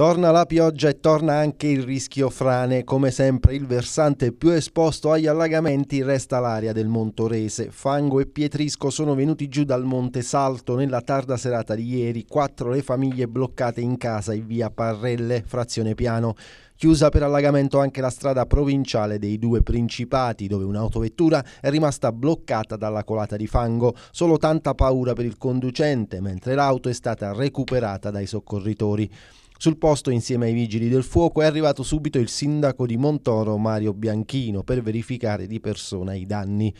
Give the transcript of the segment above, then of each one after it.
Torna la pioggia e torna anche il rischio frane. Come sempre il versante più esposto agli allagamenti resta l'area del Montorese. Fango e Pietrisco sono venuti giù dal Monte Salto nella tarda serata di ieri. Quattro le famiglie bloccate in casa in via Parrelle, frazione Piano. Chiusa per allagamento anche la strada provinciale dei due principati, dove un'autovettura è rimasta bloccata dalla colata di fango. Solo tanta paura per il conducente, mentre l'auto è stata recuperata dai soccorritori. Sul posto, insieme ai vigili del fuoco, è arrivato subito il sindaco di Montoro Mario Bianchino per verificare di persona i danni.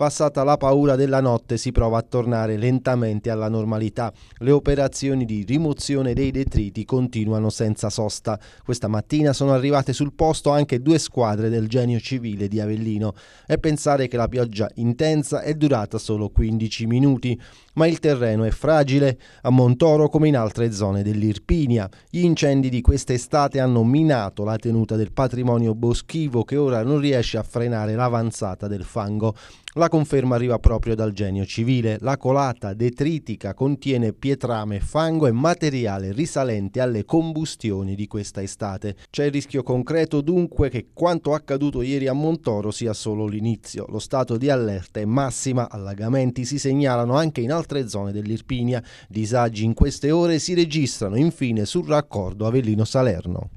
Passata la paura della notte si prova a tornare lentamente alla normalità. Le operazioni di rimozione dei detriti continuano senza sosta. Questa mattina sono arrivate sul posto anche due squadre del genio civile di Avellino e pensare che la pioggia intensa è durata solo 15 minuti, ma il terreno è fragile a Montoro come in altre zone dell'Irpinia. Gli incendi di quest'estate hanno minato la tenuta del patrimonio boschivo che ora non riesce a frenare l'avanzata del fango. La conferma arriva proprio dal genio civile. La colata detritica contiene pietrame, fango e materiale risalente alle combustioni di questa estate. C'è il rischio concreto dunque che quanto accaduto ieri a Montoro sia solo l'inizio. Lo stato di allerta è massima, allagamenti si segnalano anche in altre zone dell'Irpinia. Disagi in queste ore si registrano infine sul raccordo Avellino-Salerno.